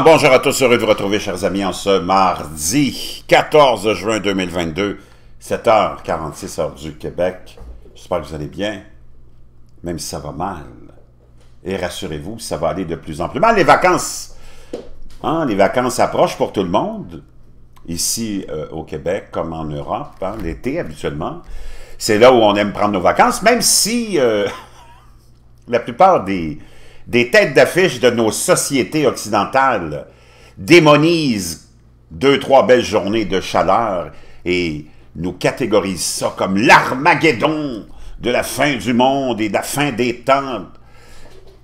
bonjour à tous, heureux de vous retrouver, chers amis, en ce mardi 14 juin 2022, 7h46 du Québec. J'espère que vous allez bien, même si ça va mal. Et rassurez-vous, ça va aller de plus en plus mal. Les vacances, hein, les vacances approchent pour tout le monde, ici euh, au Québec comme en Europe, hein, l'été habituellement. C'est là où on aime prendre nos vacances, même si euh, la plupart des des têtes d'affiche de nos sociétés occidentales démonisent deux, trois belles journées de chaleur et nous catégorisent ça comme l'Armageddon de la fin du monde et de la fin des temps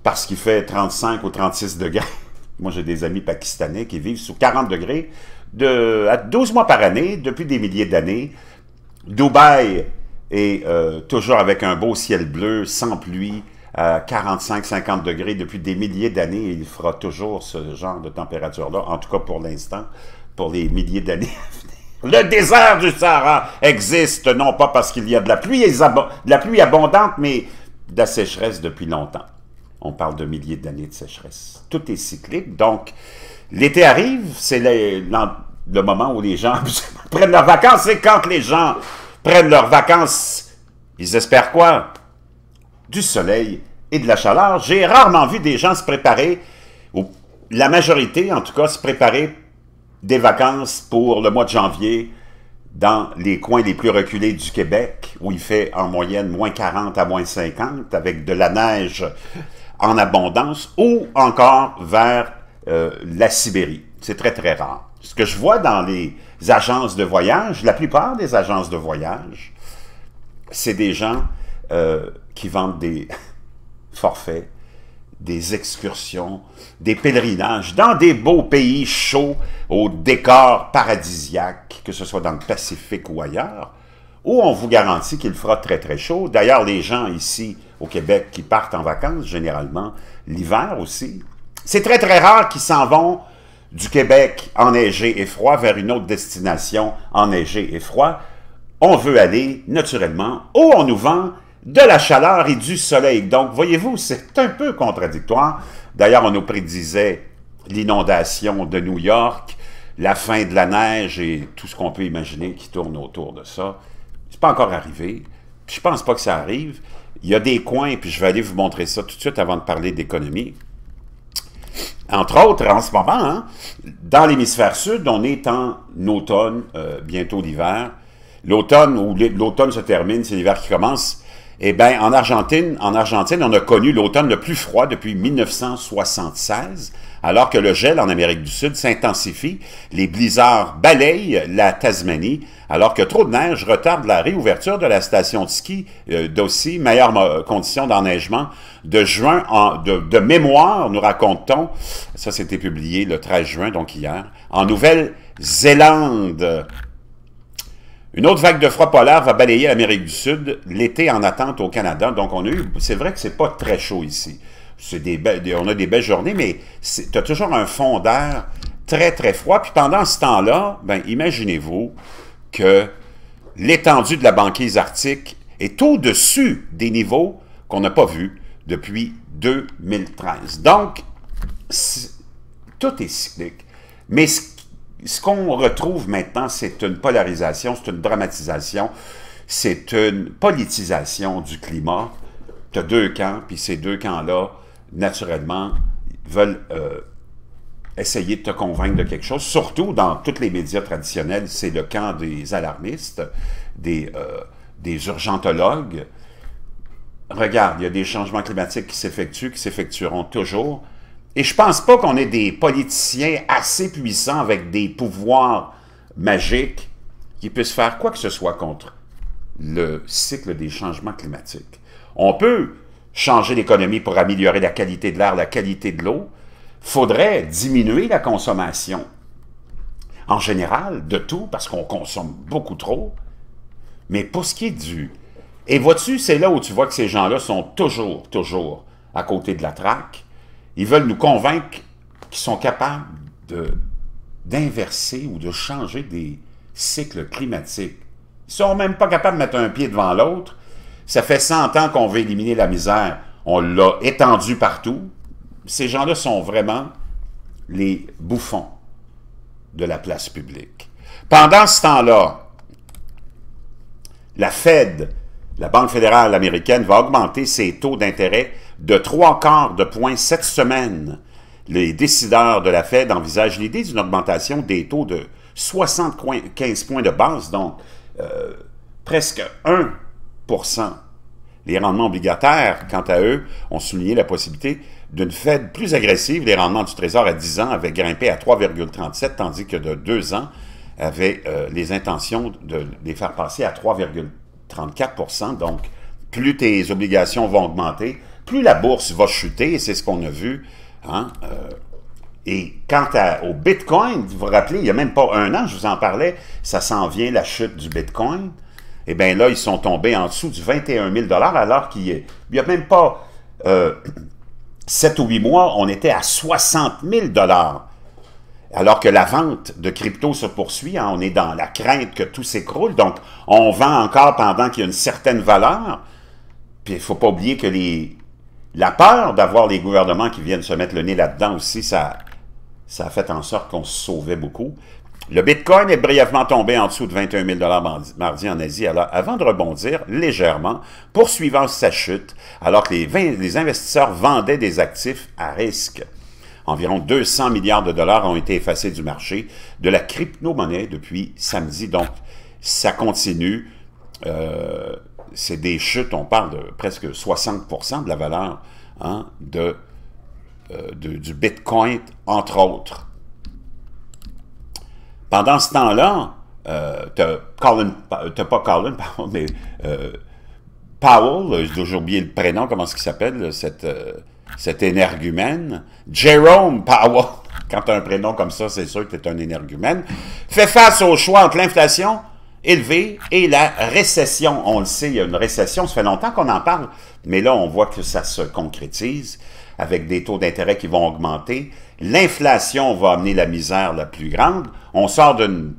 parce qu'il fait 35 ou 36 degrés. Moi, j'ai des amis pakistanais qui vivent sous 40 degrés de, à 12 mois par année depuis des milliers d'années. Dubaï est euh, toujours avec un beau ciel bleu, sans pluie, 45-50 euh, degrés depuis des milliers d'années. Il fera toujours ce genre de température-là, en tout cas pour l'instant, pour les milliers d'années à venir. Le désert du Sahara existe non pas parce qu'il y a de la pluie, de la pluie abondante, mais de la sécheresse depuis longtemps. On parle de milliers d'années de sécheresse. Tout est cyclique, donc l'été arrive, c'est le, le, moment où les gens prennent leurs vacances, et quand les gens prennent leurs vacances, ils espèrent quoi? du soleil et de la chaleur. J'ai rarement vu des gens se préparer, ou la majorité en tout cas, se préparer des vacances pour le mois de janvier dans les coins les plus reculés du Québec, où il fait en moyenne moins 40 à moins 50, avec de la neige en abondance, ou encore vers euh, la Sibérie. C'est très, très rare. Ce que je vois dans les agences de voyage, la plupart des agences de voyage, c'est des gens euh, qui vendent des forfaits, des excursions, des pèlerinages dans des beaux pays chauds, au décor paradisiaque, que ce soit dans le Pacifique ou ailleurs, où on vous garantit qu'il fera très très chaud. D'ailleurs, les gens ici au Québec qui partent en vacances, généralement l'hiver aussi, c'est très très rare qu'ils s'en vont du Québec enneigé et froid vers une autre destination enneigée et froid. On veut aller naturellement où on nous vend de la chaleur et du soleil. Donc, voyez-vous, c'est un peu contradictoire. D'ailleurs, on nous prédisait l'inondation de New York, la fin de la neige et tout ce qu'on peut imaginer qui tourne autour de ça. C'est pas encore arrivé. je pense pas que ça arrive. Il y a des coins, puis je vais aller vous montrer ça tout de suite avant de parler d'économie. Entre autres, en ce moment, hein, dans l'hémisphère sud, on est en automne, euh, bientôt l'hiver. L'automne, où l'automne se termine, c'est l'hiver qui commence. Eh bien, en Argentine, en Argentine, on a connu l'automne le plus froid depuis 1976, alors que le gel en Amérique du Sud s'intensifie, les blizzards balayent la Tasmanie, alors que trop de neige retarde la réouverture de la station de ski euh, d'aussi condition euh, conditions d'enneigement de juin en, de, de mémoire, nous racontons, ça c'était publié le 13 juin, donc hier, en Nouvelle-Zélande. Une autre vague de froid polaire va balayer l'Amérique du Sud, l'été en attente au Canada. Donc, on a eu, c'est vrai que c'est pas très chaud ici. on a des belles journées, mais tu as toujours un fond d'air très, très froid. Puis pendant ce temps-là, ben, imaginez-vous que l'étendue de la banquise arctique est au-dessus des niveaux qu'on n'a pas vus depuis 2013. Donc, tout est cyclique. Mais ce ce qu'on retrouve maintenant, c'est une polarisation, c'est une dramatisation, c'est une politisation du climat. Tu as deux camps, puis ces deux camps-là, naturellement, veulent euh, essayer de te convaincre de quelque chose. Surtout dans tous les médias traditionnels, c'est le camp des alarmistes, des, euh, des urgentologues. Regarde, il y a des changements climatiques qui s'effectuent, qui s'effectueront toujours. Et je pense pas qu'on ait des politiciens assez puissants avec des pouvoirs magiques qui puissent faire quoi que ce soit contre le cycle des changements climatiques. On peut changer l'économie pour améliorer la qualité de l'air, la qualité de l'eau. Faudrait diminuer la consommation en général de tout parce qu'on consomme beaucoup trop. Mais pour ce qui est du... Et vois-tu, c'est là où tu vois que ces gens-là sont toujours, toujours à côté de la traque ils veulent nous convaincre qu'ils sont capables d'inverser ou de changer des cycles climatiques. Ils ne sont même pas capables de mettre un pied devant l'autre. Ça fait 100 ans qu'on veut éliminer la misère. On l'a étendue partout. Ces gens-là sont vraiment les bouffons de la place publique. Pendant ce temps-là, la Fed, la Banque fédérale américaine, va augmenter ses taux d'intérêt de trois quarts de point cette semaine. Les décideurs de la Fed envisagent l'idée d'une augmentation des taux de 75 points de base, donc euh, presque 1 Les rendements obligataires, quant à eux, ont souligné la possibilité d'une Fed plus agressive. Les rendements du Trésor à 10 ans avaient grimpé à 3,37, tandis que de 2 ans avaient euh, les intentions de les faire passer à 3,34 Donc, plus tes obligations vont augmenter, plus la bourse va chuter, c'est ce qu'on a vu, hein, euh, et quant à, au Bitcoin, vous vous rappelez, il n'y a même pas un an, je vous en parlais, ça s'en vient, la chute du Bitcoin. Eh bien là, ils sont tombés en dessous du 21 000 alors qu'il n'y a même pas 7 euh, ou 8 mois, on était à 60 000 alors que la vente de crypto se poursuit, hein, on est dans la crainte que tout s'écroule, donc on vend encore pendant qu'il y a une certaine valeur, puis il ne faut pas oublier que les, la peur d'avoir les gouvernements qui viennent se mettre le nez là-dedans aussi, ça, ça a fait en sorte qu'on se sauvait beaucoup. Le Bitcoin est brièvement tombé en dessous de 21 000 mardi en Asie, alors avant de rebondir légèrement, poursuivant sa chute, alors que les, investisseurs vendaient des actifs à risque. Environ 200 milliards de dollars ont été effacés du marché de la crypto-monnaie depuis samedi, donc ça continue. Euh, c'est des chutes, on parle de presque 60 de la valeur hein, euh, de, du Bitcoin, entre autres. Pendant ce temps-là, euh, t'as pas Colin, mais euh, Powell, j'ai oublié le prénom, comment est-ce qu'il s'appelle, euh, cet énergumène, Jerome Powell, quand tu as un prénom comme ça, c'est sûr que tu es un énergumène, fait face au choix entre l'inflation élevé et la récession. On le sait, il y a une récession, ça fait longtemps qu'on en parle, mais là, on voit que ça se concrétise avec des taux d'intérêt qui vont augmenter. L'inflation va amener la misère la plus grande. On sort d'une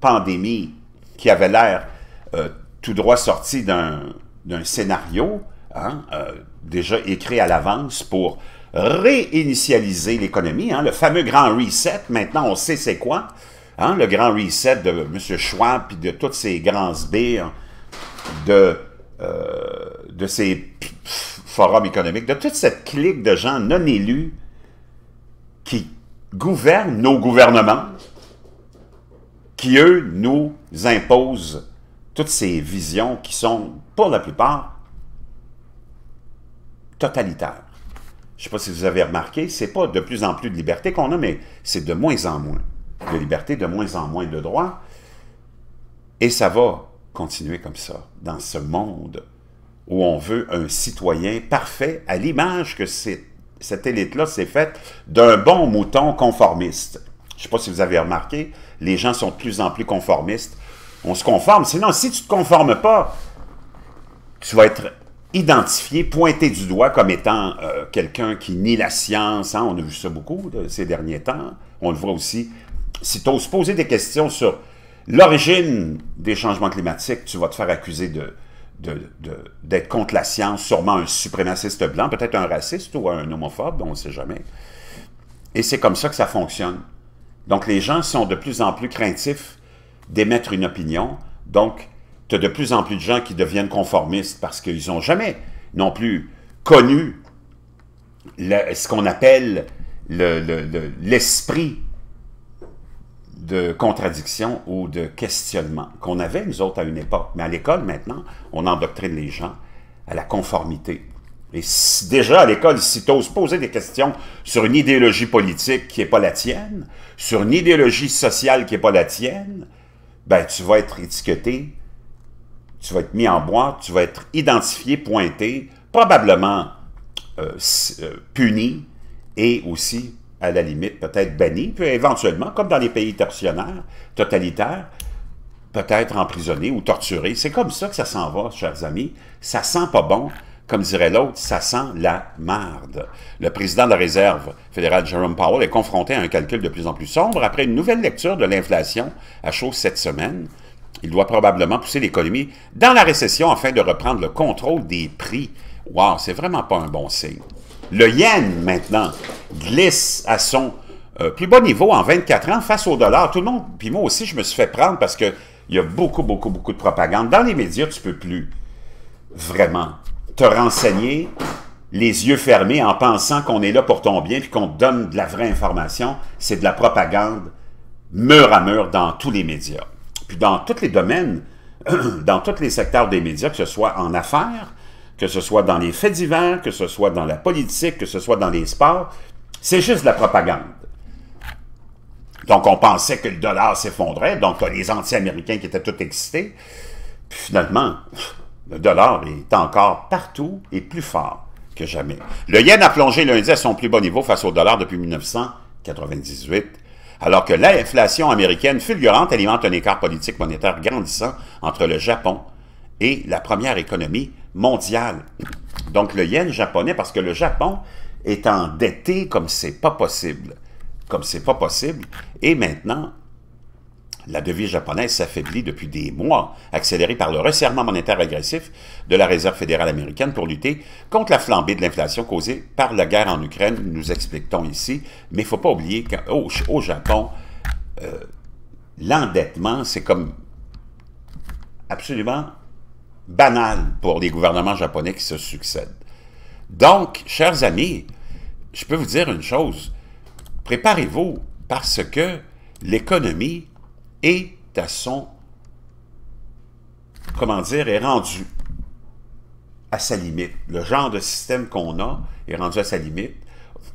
pandémie qui avait l'air euh, tout droit sortie d'un scénario hein, euh, déjà écrit à l'avance pour réinitialiser l'économie, hein, le fameux grand reset, maintenant on sait c'est quoi, Hein? le grand reset de M. Schwab puis de tous ces grands sbires de, euh, de ces forums économiques, de toute cette clique de gens non élus qui gouvernent nos gouvernements, qui, eux, nous imposent toutes ces visions qui sont, pour la plupart, totalitaires. Je ne sais pas si vous avez remarqué, c'est pas de plus en plus de liberté qu'on a, mais c'est de moins en moins de liberté, de moins en moins de droits. Et ça va continuer comme ça, dans ce monde où on veut un citoyen parfait à l'image que cette élite-là s'est faite d'un bon mouton conformiste. Je ne sais pas si vous avez remarqué, les gens sont de plus en plus conformistes. On se conforme, sinon si tu ne te conformes pas, tu vas être identifié, pointé du doigt comme étant euh, quelqu'un qui nie la science. Hein. on a vu ça beaucoup ces derniers temps. On le voit aussi si tu oses poser des questions sur l'origine des changements climatiques, tu vas te faire accuser de d'être contre la science, sûrement un suprémaciste blanc, peut-être un raciste ou un homophobe, on ne sait jamais. Et c'est comme ça que ça fonctionne. Donc les gens sont de plus en plus craintifs d'émettre une opinion. Donc, tu as de plus en plus de gens qui deviennent conformistes parce qu'ils n'ont jamais non plus connu ce qu'on appelle l'esprit de contradictions ou de questionnement qu'on avait, nous autres, à une époque. Mais à l'école, maintenant, on endoctrine les gens à la conformité. Et déjà, à l'école, si tu oses poser des questions sur une idéologie politique qui n'est pas la tienne, sur une idéologie sociale qui n'est pas la tienne, ben, tu vas être étiqueté, tu vas être mis en boîte, tu vas être identifié, pointé, probablement euh, euh, puni et aussi à la limite peut-être banni, puis éventuellement, comme dans les pays tortionnaires, totalitaires, peut-être emprisonné ou torturé. C'est comme ça que ça s'en va, chers amis. Ça sent pas bon. Comme dirait l'autre, ça sent la marde. Le président de la Réserve fédérale, Jerome Powell, est confronté à un calcul de plus en plus sombre après une nouvelle lecture de l'inflation à chaud cette semaine. Il doit probablement pousser l'économie dans la récession afin de reprendre le contrôle des prix. Wow, c'est vraiment pas un bon signe. Le yen, maintenant, glisse à son euh, plus bas niveau en 24 ans face au dollar. Tout le monde, puis moi aussi, je me suis fait prendre parce qu'il y a beaucoup, beaucoup, beaucoup de propagande. Dans les médias, tu peux plus vraiment te renseigner les yeux fermés en pensant qu'on est là pour ton bien puis qu'on te donne de la vraie information. C'est de la propagande mur à mur dans tous les médias. Puis dans tous les domaines, dans tous les secteurs des médias, que ce soit en affaires, que ce soit dans les faits divers, que ce soit dans la politique, que ce soit dans les sports, c'est juste de la propagande. Donc, on pensait que le dollar s'effondrait, donc les anti-américains qui étaient tout excités. Puis finalement, le dollar est encore partout et plus fort que jamais. Le yen a plongé lundi à son plus bas niveau face au dollar depuis 1998, alors que l'inflation américaine fulgurante alimente un écart politique monétaire grandissant entre le Japon et la première économie mondiale. Donc le yen japonais, parce que le Japon est endetté comme c'est pas possible. Comme c'est pas possible. Et maintenant, la devise japonaise s'affaiblit depuis des mois, accélérée par le resserrement monétaire agressif de la Réserve fédérale américaine pour lutter contre la flambée de l'inflation causée par la guerre en Ukraine, nous expliquons ici. Mais il ne faut pas oublier qu'au Japon, euh, l'endettement, c'est comme absolument banal pour les gouvernements japonais qui se succèdent. Donc, chers amis, je peux vous dire une chose. Préparez-vous parce que l'économie est à son, comment dire, est rendue à sa limite. Le genre de système qu'on a est rendu à sa limite.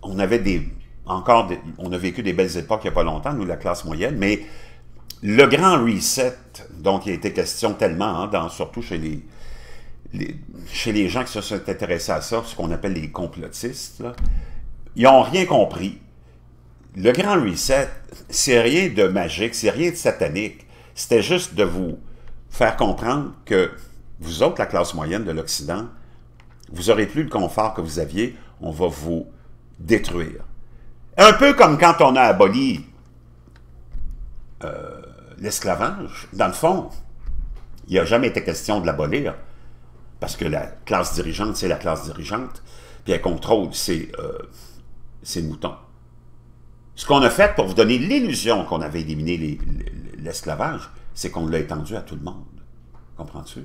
On avait des, encore, on a vécu des belles époques il n'y a pas longtemps, nous, la classe moyenne, mais le grand reset, donc il a été question tellement, hein, dans, surtout chez les, chez les gens qui se sont intéressés à ça, ce qu'on appelle les complotistes, ils n'ont rien compris. Le grand reset, c'est rien de magique, c'est rien de satanique. C'était juste de vous faire comprendre que vous autres, la classe moyenne de l'Occident, vous aurez plus le confort que vous aviez, on va vous détruire. Un peu comme quand on a aboli euh, l'esclavage, dans le fond, il n'a jamais été question de l'abolir, parce que la classe dirigeante, c'est la classe dirigeante, puis elle contrôle ses, euh, moutons. Ce qu'on a fait pour vous donner l'illusion qu'on avait éliminé l'esclavage, c'est qu'on l'a étendu à tout le monde. Comprends-tu?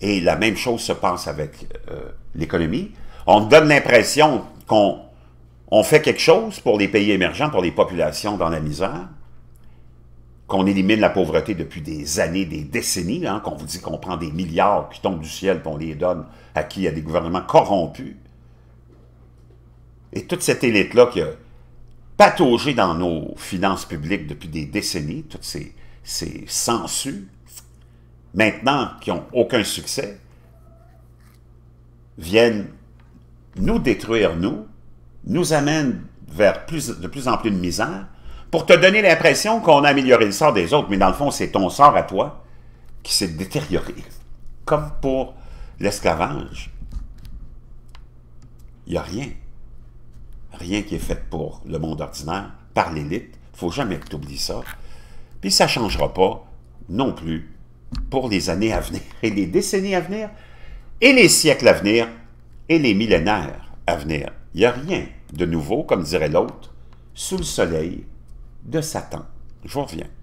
Et la même chose se passe avec euh, l'économie. On donne l'impression qu'on fait quelque chose pour les pays émergents, pour les populations dans la misère, qu'on élimine la pauvreté depuis des années, des décennies, hein, qu'on vous dit qu'on prend des milliards qui tombent du ciel, qu'on les donne à qui a des gouvernements corrompus. Et toute cette élite-là qui a pataugé dans nos finances publiques depuis des décennies, toutes ces, ces maintenant qui n'ont aucun succès, viennent nous détruire, nous, nous amènent vers plus, de plus en plus de misère, pour te donner l'impression qu'on a amélioré le sort des autres, mais dans le fond, c'est ton sort à toi qui s'est détérioré. Comme pour l'esclavage, il n'y a rien. Rien qui est fait pour le monde ordinaire, par l'élite. Il ne faut jamais que tu oublies ça. Puis ça ne changera pas non plus pour les années à venir et les décennies à venir et les siècles à venir et les millénaires à venir. Il n'y a rien de nouveau, comme dirait l'autre, sous le soleil de Satan. Je reviens.